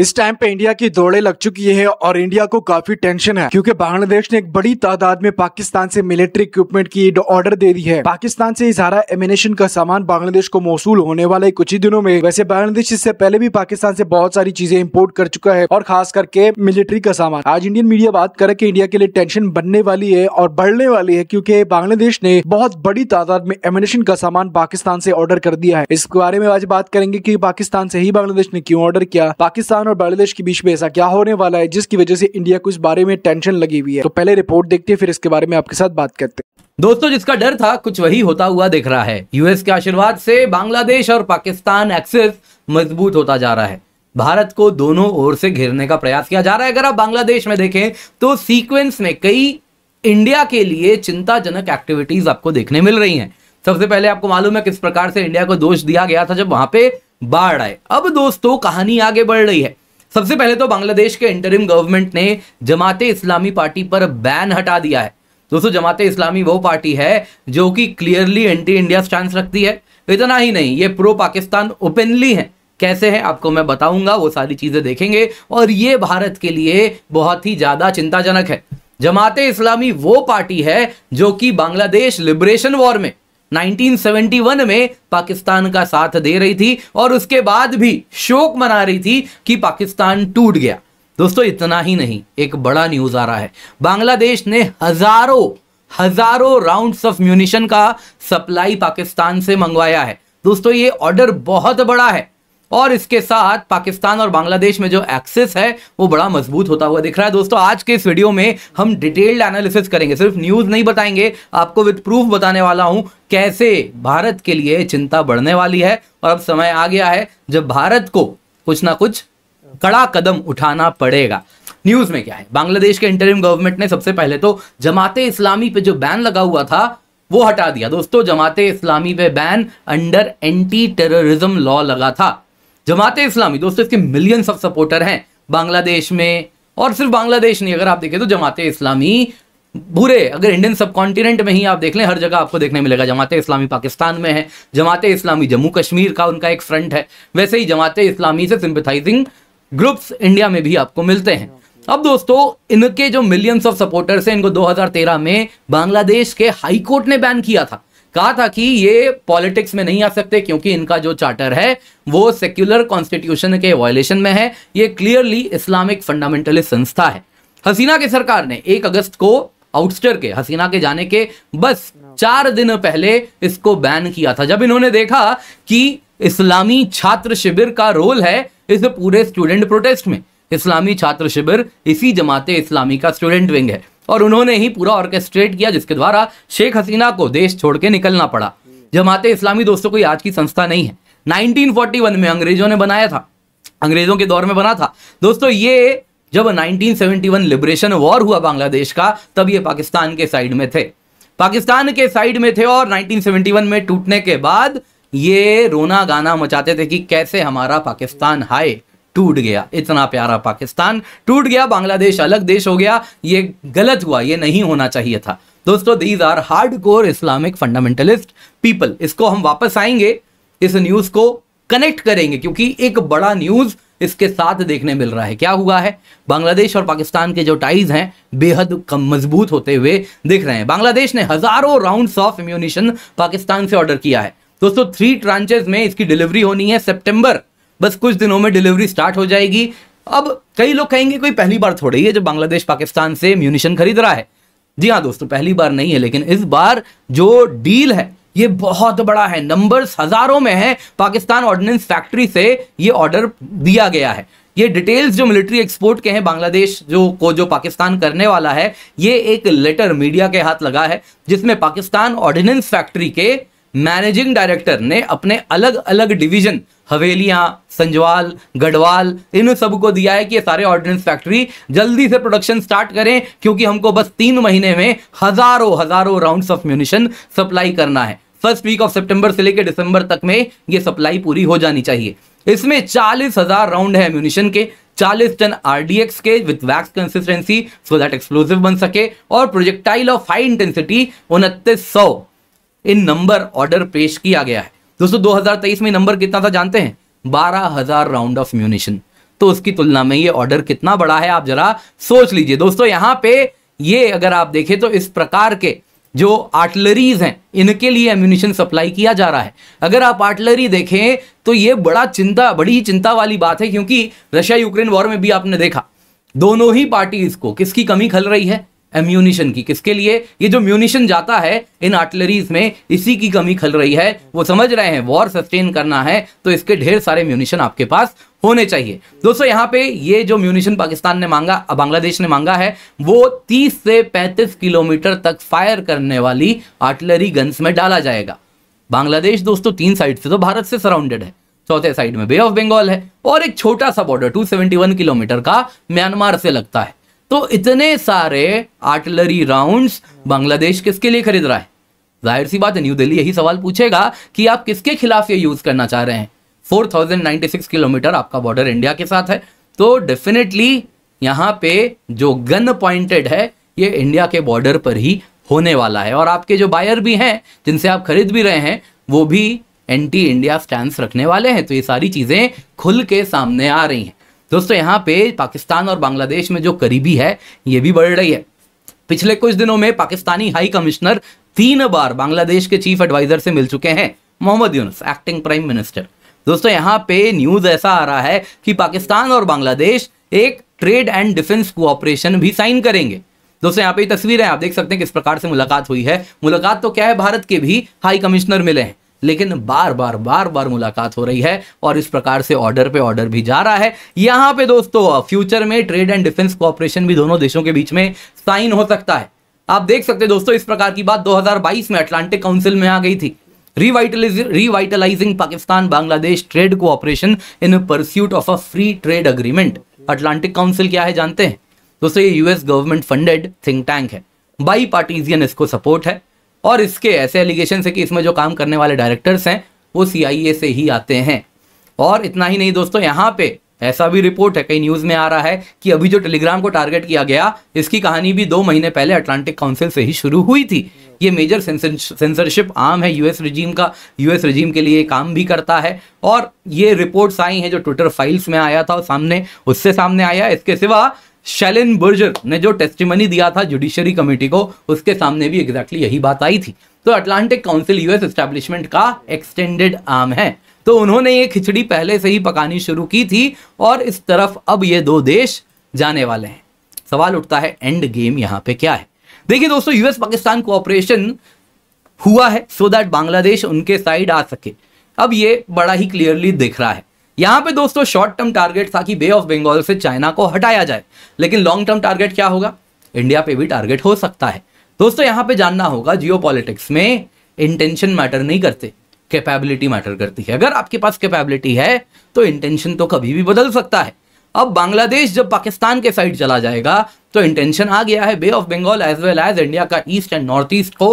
इस टाइम पे इंडिया की दौड़े लग चुकी है और इंडिया को काफी टेंशन है क्योंकि बांग्लादेश ने एक बड़ी तादाद में पाकिस्तान से मिलिट्री इक्विपमेंट की ऑर्डर दे दी है पाकिस्तान से इजारा एमिनेशन का सामान बांग्लादेश को मौसू होने वाले कुछ ही दिनों में वैसे बांग्लादेश इससे पहले भी पाकिस्तान से बहुत सारी चीजें इम्पोर्ट कर चुका है और खास करके मिलिट्री का सामान आज इंडियन मीडिया बात करे की इंडिया के लिए टेंशन बनने वाली है और बढ़ने वाली है क्यूँकी बांग्लादेश ने बहुत बड़ी तादाद में एमिनेशन का सामान पाकिस्तान से ऑर्डर कर दिया है इस बारे में आज बात करेंगे की पाकिस्तान से ही बांग्लादेश ने क्यूँ ऑर्डर किया पाकिस्तान और बांग्लादेश के बीच में ऐसा क्या होने वाला है जिसकी वजह से इंडिया को इस बारे में टेंशन लगी हुई है तो पहले रिपोर्ट देखते हैं फिर इसके बारे में आपके साथ बात करते हैं दोस्तों जिसका डर था कुछ वही होता हुआ दिख रहा है यूएस के आशीर्वाद से बांग्लादेश और पाकिस्तान एक्सेस मजबूत होता जा रहा है भारत को दोनों ओर से घेरने का प्रयास किया जा रहा है अगर आप बांग्लादेश में देखें तो सीक्वेंस में कई इंडिया के लिए चिंताजनक एक्टिविटीज आपको देखने मिल रही हैं सबसे पहले आपको मालूम है किस प्रकार से इंडिया को दोष दिया गया था जब वहां पे बाढ़ आए अब दोस्तों कहानी आगे बढ़ रही है सबसे पहले तो बांग्लादेश के इंटरिम गवर्नमेंट ने जमाते इस्लामी पार्टी पर बैन हटा दिया है दोस्तों जमात इस्लामी वो पार्टी है जो कि क्लियरली एंटी इंडिया स्टैंड रखती है इतना ही नहीं ये प्रो पाकिस्तान ओपनली है कैसे हैं आपको मैं बताऊंगा वो सारी चीज़ें देखेंगे और ये भारत के लिए बहुत ही ज़्यादा चिंताजनक है जमात इस्लामी वो पार्टी है जो कि बांग्लादेश लिबरेशन वॉर में 1971 में पाकिस्तान का साथ दे रही थी और उसके बाद भी शोक मना रही थी कि पाकिस्तान टूट गया दोस्तों इतना ही नहीं एक बड़ा न्यूज आ रहा है बांग्लादेश ने हजारों हजारों राउंड्स ऑफ म्यूनिशन का सप्लाई पाकिस्तान से मंगवाया है दोस्तों ये ऑर्डर बहुत बड़ा है और इसके साथ पाकिस्तान और बांग्लादेश में जो एक्सेस है वो बड़ा मजबूत होता हुआ दिख रहा है दोस्तों आज के इस वीडियो में हम डिटेल्ड एनालिसिस करेंगे सिर्फ न्यूज़ नहीं बताएंगे आपको विद प्रूफ बताने वाला हूं कैसे भारत के लिए चिंता बढ़ने वाली है और अब समय आ गया है जब भारत को कुछ ना कुछ कड़ा कदम उठाना पड़ेगा न्यूज़ में क्या है बांग्लादेश के इंटरिम गवर्नमेंट ने सबसे पहले तो जमाते इस्लामी पे जो बैन लगा हुआ था वो हटा दिया दोस्तों जमाते इस्लामी पे ban under anti terrorism law लगा था जमात इस्लामी दोस्तों इसके मिलियंस ऑफ सपोर्टर हैं बांग्लादेश में और सिर्फ बांग्लादेश नहीं अगर आप देखें तो जमात इस्लामी बुरे अगर इंडियन सब कॉन्टिनेंट में ही आप देख लें हर जगह आपको देखने मिलेगा जमात इस्लामी पाकिस्तान में है जमात इस्लामी जम्मू कश्मीर का उनका एक फ्रंट है वैसे ही जमात इस्लामी से सिंपथाइजिंग ग्रुप्स इंडिया में भी आपको मिलते हैं अब दोस्तों इनके जो मिलियंस ऑफ सपोर्टर्स हैं इनको 2013 में बांग्लादेश के हाई कोर्ट ने बैन किया था कहा था कि ये पॉलिटिक्स में नहीं आ सकते क्योंकि इनका जो चार्टर है वो सेक्युलर कॉन्स्टिट्यूशन के वायलेशन में है ये क्लियरली इस्लामिक फंडामेंटलिस्ट संस्था है हसीना के सरकार ने एक अगस्त को आउटस्टर के हसीना के जाने के बस चार दिन पहले इसको बैन किया था जब इन्होंने देखा कि इस्लामी छात्र शिविर का रोल है इस पूरे स्टूडेंट प्रोटेस्ट में इस्लामी छात्र शिविर इसी जमाते इस्लामी का स्टूडेंट विंग है और उन्होंने ही पूरा ऑर्केस्ट्रेट किया जिसके द्वारा शेख हसीना को देश छोड़ के निकलना पड़ा जमात इस्लामी दोस्तों कोई आज की संस्था नहीं है 1941 में अंग्रेजों ने बनाया था अंग्रेजों के दौर में बना था दोस्तों ये जब 1971 लिबरेशन वॉर हुआ बांग्लादेश का तब ये पाकिस्तान के साइड में थे पाकिस्तान के साइड में थे और 1971 में टूटने के बाद ये रोना गाना मचाते थे कि कैसे हमारा पाकिस्तान हाय टूट गया इतना प्यारा पाकिस्तान टूट गया बांग्लादेश अलग देश हो गया ये गलत हुआ ये नहीं होना चाहिए था दोस्तों these are hard core Islamic fundamentalist people इसको हम वापस आएंगे इस न्यूज को कनेक्ट करेंगे क्योंकि एक बड़ा न्यूज़ इसके साथ देखने मिल रहा है क्या हुआ है बांग्लादेश और पाकिस्तान के जो टाइज हैं बेहद कम मजबूत होते हुए दिख रहे हैं बांग्लादेश ने हजारों राउंड ऑफ इम्यूनिशन पाकिस्तान से ऑर्डर किया है दोस्तों थ्री ट्रांचेज में इसकी डिलीवरी होनी है सेप्टेम्बर बस कुछ दिनों में डिलीवरी स्टार्ट हो जाएगी अब कई लोग कहेंगे कोई पहली बार थोड़ी है जब बांग्लादेश पाकिस्तान से म्यूनिशन खरीद रहा है जी हाँ दोस्तों पहली बार नहीं है लेकिन इस बार जो डील है ये बहुत बड़ा है नंबर्स हजारों में है पाकिस्तान ऑर्डिनेंस फैक्ट्री से ये ऑर्डर दिया गया है ये डिटेल्स जो मिलिट्री एक्सपोर्ट के हैं बांग्लादेश जो को जो पाकिस्तान करने वाला है ये एक लेटर मीडिया के हाथ लगा है जिसमें पाकिस्तान ऑर्डिनेंस फैक्ट्री के मैनेजिंग डायरेक्टर ने अपने अलग अलग डिवीजन हवेलियां संजवाल गढ़वाल इन सब को दिया है कि ये सारे ऑर्डिनेंस फैक्ट्री जल्दी से प्रोडक्शन स्टार्ट करें क्योंकि हमको बस तीन महीने में हजारों हजारों राउंड्स ऑफ म्यूनिशन सप्लाई करना है फर्स्ट वीक ऑफ सितंबर से लेकर दिसंबर तक में ये सप्लाई पूरी हो जानी चाहिए इसमें चालीस हजार राउंड है म्यूनिशन के चालीस टन आरडीएक्स के with wax consistency so that explosive बन सके और प्रोजेक्टाइल ऑफ हाई इंटेंसिटी उनतीस सौ इन नंबर ऑर्डर पेश किया गया है दोस्तों 2023 में नंबर कितना था जानते हैं बारह हजार राउंड ऑफ म्यूनिशन तो उसकी तुलना में ये ऑर्डर कितना बड़ा है आप जरा सोच लीजिए दोस्तों यहाँ पे ये अगर आप देखें तो इस प्रकार के जो आर्टलरीज हैं इनके लिए एम्यूनिशन सप्लाई किया जा रहा है अगर आप आर्टलरी देखें तो ये बड़ा चिंता बड़ी चिंता वाली बात है क्योंकि रशिया यूक्रेन वॉर में भी आपने देखा दोनों ही पार्टीज को किसकी कमी खल रही है एम्यूनिशन की किसके लिए ये जो म्यूनिशन जाता है इन आर्टिलरीज में इसी की कमी खल रही है वो समझ रहे हैं वॉर सस्टेन करना है तो इसके ढेर सारे म्यूनिशन आपके पास होने चाहिए दोस्तों यहाँ पे ये जो म्यूनिशन पाकिस्तान ने मांगा बांग्लादेश ने मांगा है वो 30 से 35 किलोमीटर तक फायर करने वाली आर्टिलरी गन्स में डाला जाएगा बांग्लादेश दोस्तों तीन साइड से तो भारत से सराउंडेड है चौथे साइड में बे ऑफ बंगाल है और एक छोटा सा बॉर्डर टू किलोमीटर का म्यांमार से लगता है तो इतने सारे आर्टिलरी राउंड्स बांग्लादेश किसके लिए खरीद रहा है जाहिर सी बात है न्यू दिल्ली यही सवाल पूछेगा कि आप किसके खिलाफ ये यूज करना चाह रहे हैं 4096 किलोमीटर आपका बॉर्डर इंडिया के साथ है तो डेफिनेटली यहां पे जो गन पॉइंटेड है ये इंडिया के बॉर्डर पर ही होने वाला है और आपके जो बायर भी हैं जिनसे आप खरीद भी रहे हैं वो भी एंटी इंडिया स्टैंड रखने वाले हैं तो ये सारी चीज़ें खुल के सामने आ रही हैं दोस्तों यहाँ पे पाकिस्तान और बांग्लादेश में जो करीबी है ये भी बढ़ रही है पिछले कुछ दिनों में पाकिस्तानी हाई कमिश्नर तीन बार बांग्लादेश के चीफ एडवाइजर से मिल चुके हैं Mohammad Yunus acting prime minister दोस्तों यहाँ पे न्यूज ऐसा आ रहा है कि पाकिस्तान और बांग्लादेश एक ट्रेड एंड डिफेंस कोऑपरेशन भी साइन करेंगे दोस्तों यहाँ पे तस्वीर है आप देख सकते हैं किस प्रकार से मुलाकात हुई है मुलाकात तो क्या है भारत के भी हाई कमिश्नर मिले हैं लेकिन बार बार बार बार मुलाकात हो रही है और इस प्रकार से ऑर्डर पे ऑर्डर भी जा रहा है यहां पे दोस्तों फ्यूचर uh, में ट्रेड एंड डिफेंस कॉपरेशन भी दोनों देशों के बीच में साइन हो सकता है आप देख सकते हैं दोस्तों इस प्रकार की बात 2022 में अटलांटिक काउंसिल में आ गई थी revitalising Pakistan Bangladesh trade cooperation in pursuit of a free trade agreement Atlantic Council क्या है जानते हैं दोस्तों ये US government funded think tank है बाई पार्टीजियन इसको सपोर्ट है और इसके ऐसे एलिगेशन है कि इसमें जो काम करने वाले डायरेक्टर्स हैं वो सी से ही आते हैं और इतना ही नहीं दोस्तों यहाँ पे ऐसा भी रिपोर्ट है कई न्यूज़ में आ रहा है कि अभी जो टेलीग्राम को टारगेट किया गया इसकी कहानी भी दो महीने पहले अटलांटिक काउंसिल से ही शुरू हुई थी ये मेजर सेंसरशिप आम है यूएस रजीम का यूएस रजीम के लिए काम भी करता है और ये रिपोर्ट्स आई हैं जो ट्विटर फाइल्स में आया था सामने उससे सामने आया इसके सिवा शैलिन बुर्जर ने जो टेस्टिमनी दिया था जुडिशरी कमेटी को उसके सामने भी एग्जैक्टली यही बात आई थी तो अटलांटिक काउंसिल यूएस एस्टेब्लिशमेंट का एक्सटेंडेड आर्म है तो उन्होंने ये खिचड़ी पहले से ही पकानी शुरू की थी और इस तरफ अब ये दो देश जाने वाले हैं सवाल उठता है एंड गेम यहाँ पे क्या है देखिए दोस्तों यूएस पाकिस्तान कोऑपरेशन हुआ है सो दैट बांग्लादेश उनके साइड आ सके अब ये बड़ा ही क्लियरली दिख रहा है यहां पे दोस्तों शॉर्ट टर्म टारगेट था कि बे ऑफ बंगाल से चाइना को हटाया जाए लेकिन लॉन्ग टर्म टारगेट क्या होगा इंडिया पे भी टारगेट हो सकता है दोस्तों यहां पे जानना होगा जियो में इंटेंशन मैटर नहीं करते कैपेबिलिटी मैटर करती है अगर आपके पास कैपेबिलिटी है तो इंटेंशन तो कभी भी बदल सकता है अब बांग्लादेश जब पाकिस्तान के साइड चला जाएगा तो इंटेंशन आ गया है Bay of Bengal as well as India का ईस्ट एंड नॉर्थ ईस्ट को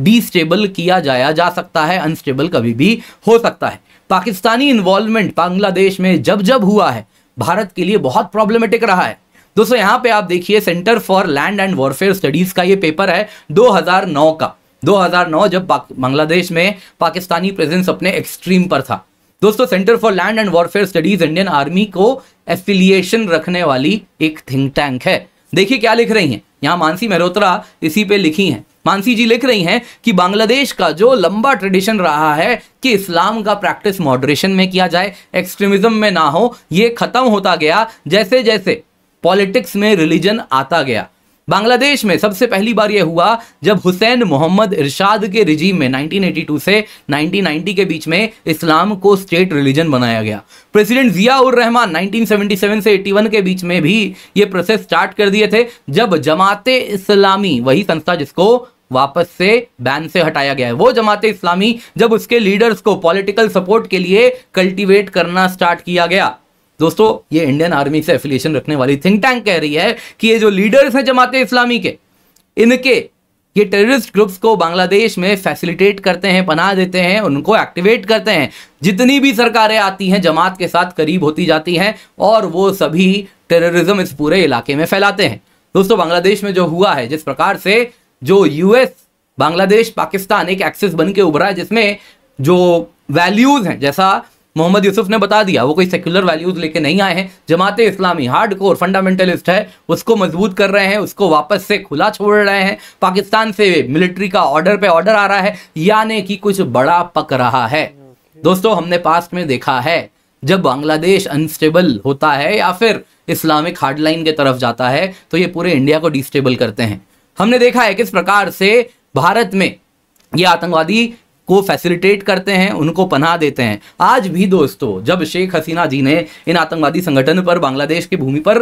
डिस्टेबल किया जाया जा सकता है अनस्टेबल कभी भी हो सकता है पाकिस्तानी इन्वॉल्वमेंट बांग्लादेश में जब जब हुआ है भारत के लिए बहुत प्रॉब्लमेटिक रहा है दोस्तों यहाँ पे आप देखिए centre for land and warfare studies का ये पेपर है 2009 का 2009 जब बांग्लादेश में पाकिस्तानी प्रेजेंस अपने एक्सट्रीम पर था दोस्तों centre for land and warfare studies Indian army को एफिलिएशन रखने वाली एक थिंक टैंक है देखिए क्या लिख रही है यहाँ मानसी मेहरोत्रा इसी पे लिखी है मानसी जी लिख रही हैं कि बांग्लादेश का जो लंबा ट्रेडिशन रहा है कि इस्लाम का प्रैक्टिस मॉडरेशन में किया जाए एक्सट्रीमिज्म में ना हो ये खत्म होता गया जैसे जैसे पॉलिटिक्स में रिलीजन आता गया बांग्लादेश में सबसे पहली बार यह हुआ जब हुसैन मोहम्मद इरशाद के रिजीम में 1982 से 1990 के बीच में इस्लाम को स्टेट रिलीजन बनाया गया प्रेसिडेंट जिया उर रहमान 1977 से 81 के बीच में भी ये प्रोसेस स्टार्ट कर दिए थे जब जमात इस्लामी वही संस्था जिसको वापस से बैन से हटाया गया है वो जमात इस्लामी जब उसके लीडर्स को पॉलिटिकल सपोर्ट के लिए कल्टीवेट करना स्टार्ट किया गया दोस्तों ये इंडियन आर्मी से एफिलिएशन रखने वाली थिंक टैंक कह रही है कि ये जो लीडर्स हैं जमात इस्लामी के इनके ये टेररिस्ट ग्रुप्स को बांग्लादेश में फैसिलिटेट करते हैं पनाह देते हैं उनको एक्टिवेट करते हैं जितनी भी सरकारें आती हैं जमात के साथ करीब होती जाती हैं और वो सभी टेररिज्म इस पूरे इलाके में फैलाते हैं दोस्तों बांग्लादेश में जो हुआ है जिस प्रकार से जो यूएस बांग्लादेश पाकिस्तान एक एक्सिस बन के उभरा है जिसमें जो वैल्यूज़ हैं जैसा मोहम्मद यूसुफ ने बता दिया वो कोई सेक्युलर वैल्यूज़ लेके नहीं आए हैं Jamaat Islami hard core fundamentalist है उसको मजबूत कर रहे हैं उसको वापस से खुला छोड़ रहे हैं पाकिस्तान से मिलिट्री का ऑर्डर पे ऑर्डर आ रहा है यानी कि कुछ बड़ा पक रहा है दोस्तों हमने पास्ट में देखा है जब बांग्लादेश अनस्टेबल होता है या फिर इस्लामिक हार्डलाइन के तरफ जाता है तो ये पूरे इंडिया को डिस्टेबल करते हैं हमने देखा है किस प्रकार से भारत में ये आतंकवादी को फैसिलिटेट करते हैं उनको पनाह देते हैं आज भी दोस्तों जब शेख हसीना जी ने इन आतंकवादी संगठन पर बांग्लादेश की भूमि पर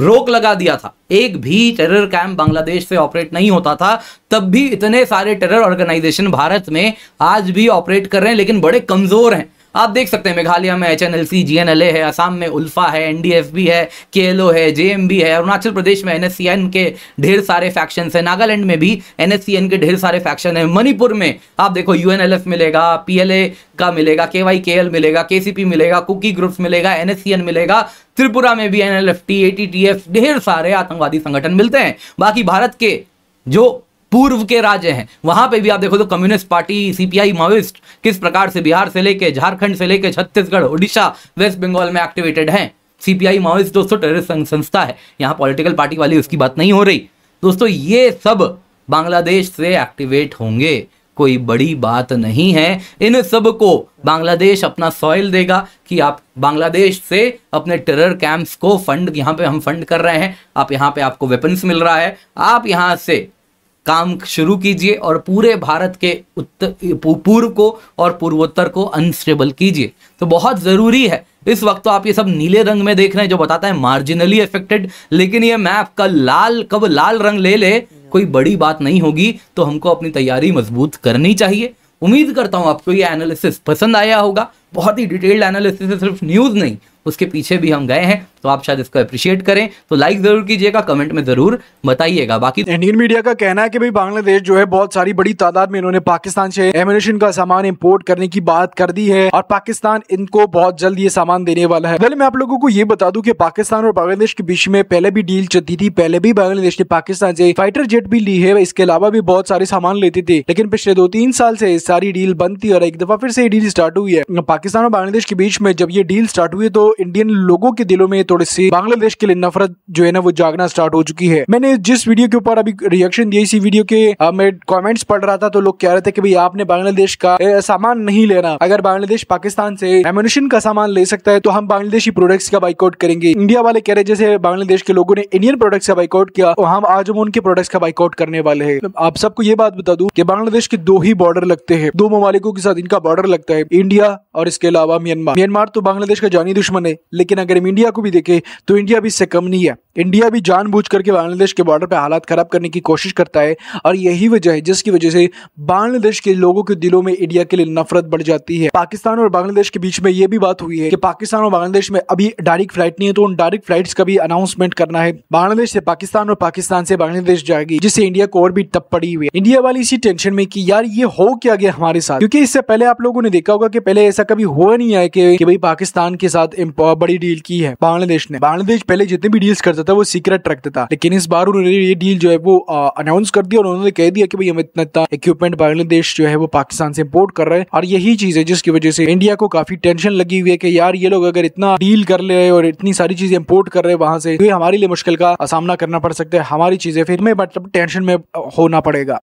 रोक लगा दिया था एक भी टेरर कैंप बांग्लादेश से ऑपरेट नहीं होता था तब भी इतने सारे टेरर ऑर्गेनाइजेशन भारत में आज भी ऑपरेट कर रहे हैं लेकिन बड़े कमजोर हैं आप देख सकते हैं मेघालय में H N L C G N L A है आसाम में उल्फा है एन डी एफ बी है के एल ओ है जे एम बी है अरुणाचल प्रदेश में एन एस सी एन के ढेर सारे फैक्शन है नागालैंड में भी एन एस सी एन के ढेर सारे फैक्शन है मणिपुर में आप देखो यू एन एल एफ मिलेगा पी एल ए का मिलेगा के वाई के एल मिलेगा के सी पी मिलेगा कुकी ग्रुप्स मिलेगा एन एस सी एन मिलेगा त्रिपुरा में भी N L F T A T T F ढेर सारे आतंकवादी संगठन मिलते हैं बाकी भारत के जो पूर्व के राज्य हैं वहां पे भी आप देखो तो कम्युनिस्ट पार्टी सीपीआई माओइस्ट किस प्रकार से बिहार से लेके झारखंड से लेके छत्तीसगढ़ उड़ीसा वेस्ट बंगाल में एक्टिवेटेड है सीपीआई माओइस्ट दोस्तों टेररिस्ट संस्था है यहाँ पॉलिटिकल पार्टी वाली उसकी बात नहीं हो रही दोस्तों ये सब बांग्लादेश से एक्टिवेट होंगे कोई बड़ी बात नहीं है इन सब को बांग्लादेश अपना सॉइल देगा कि आप बांग्लादेश से अपने टेरर कैंप्स को फंड यहाँ पे हम फंड कर रहे हैं आप यहाँ पे आपको वेपन्स मिल रहा है आप यहाँ से काम शुरू कीजिए और पूरे भारत के उत्तर पूर्व को और पूर्वोत्तर को अनस्टेबल कीजिए तो बहुत ज़रूरी है इस वक्त तो आप ये सब नीले रंग में देख रहे हैं जो बताता है मार्जिनली अफेक्टेड लेकिन ये मैप का लाल कब लाल रंग ले ले कोई बड़ी बात नहीं होगी तो हमको अपनी तैयारी मजबूत करनी चाहिए उम्मीद करता हूँ आपको ये एनालिसिस पसंद आया होगा बहुत ही डिटेल्ड एनालिसिस है सिर्फ न्यूज़ नहीं उसके पीछे भी हम गए हैं तो आप शायद इसको अप्रिशिएट करें तो लाइक जरूर कीजिएगा कमेंट में जरूर बताइएगा बाकी इंडियन मीडिया का कहना है कि भाई बांग्लादेश जो है बहुत सारी बड़ी तादाद में इन्होंने पाकिस्तान से एमिनेशन का सामान इम्पोर्ट करने की बात कर दी है और पाकिस्तान इनको बहुत जल्द ये सामान देने वाला है पहले मैं आप लोगों को ये बता दू की पाकिस्तान और बांग्लादेश के बीच में पहले भी डील चलती थी पहले भी बांग्लादेश ने पाकिस्तान से फाइटर जेट भी ली है इसके अलावा भी बहुत सारे सामान लेते थे लेकिन पिछले दो तीन साल से सारी डील बंद थी और एक दफा फिर से डील स्टार्ट हुई है पाकिस्तान और बांग्लादेश के बीच में जब ये डील स्टार्ट हुई तो इंडियन लोगों के दिलों में थोड़ी सी बांग्लादेश के लिए नफरत जो है ना वो जागना स्टार्ट हो चुकी है मैंने जिस वीडियो के ऊपर अभी रिएक्शन दिया इसी वीडियो के मैं कॉमेंट्स पढ़ रहा था तो लोग कह रहे थे कि भाई आपने बांग्लादेश का सामान नहीं लेना अगर बांग्लादेश पाकिस्तान से एम्यूनिशन का सामान ले सकता है तो हम बांग्लादेशी प्रोडक्ट्स का बाइकआउट करेंगे इंडिया वाले कह रहे जैसे बांग्लादेश के लोगों ने इंडियन प्रोडक्ट्स का बाइकआउट किया और तो हम आज हम उनके प्रोडक्ट्स का बाइकआउट करने वाले हैं आप सबको ये बात बता दूं कि बांग्लादेश के दो ही बॉर्डर लगते हैं दो ममालिकों के साथ इनका बॉर्डर लगता है इंडिया और इसके अलावा म्यांमार म्यांमार तो बांग्लादेश का जानी दुश्मन उन्होंने लेकिन अगर हम इंडिया को भी देखें तो इंडिया भी इससे कम नहीं है इंडिया भी जानबूझ करके बांग्लादेश के बॉर्डर पर हालात ख़राब करने की कोशिश करता है और यही वजह है जिसकी वजह से बांग्लादेश के लोगों के दिलों में इंडिया के लिए नफरत बढ़ जाती है पाकिस्तान और बांग्लादेश के बीच में ये भी बात हुई है कि पाकिस्तान और बांग्लादेश में अभी डायरेक्ट फ्लाइट नहीं है तो उन डायरेक्ट फ्लाइट का भी अनाउंसमेंट करना है बांग्लादेश से पाकिस्तान और पाकिस्तान से बांग्लादेश जाएगी जिससे इंडिया को और भी टप पड़ी हुई है इंडिया वाली इसी टेंशन में की यार ये हो क्या गया हमारे साथ क्योंकि इससे पहले आप लोगों ने देखा होगा कि पहले ऐसा कभी हुआ नहीं है कि, कि भाई पाकिस्तान के साथ बड़ी डील की है बांग्लादेश ने बांग्लादेश पहले जितने भी डील्स करता था वो सीक्रेट रखता था लेकिन इस बार उन्होंने ये डील जो है वो अनाउंस कर दिया और उन्होंने कह दिया कि भाई हम इतना इक्विपमेंट बांग्लादेश जो है वो पाकिस्तान से इम्पोर्ट कर रहे हैं और यही चीज है जिसकी वजह से इंडिया को काफी टेंशन लगी हुई है कि यार ये लोग अगर इतना डील कर ले और इतनी सारी चीजें इम्पोर्ट कर रहे हैं वहां से तो हमारे लिए मुश्किल का सामना करना पड़ सकता है हमारी चीजें फिर में मतलब टेंशन में होना पड़ेगा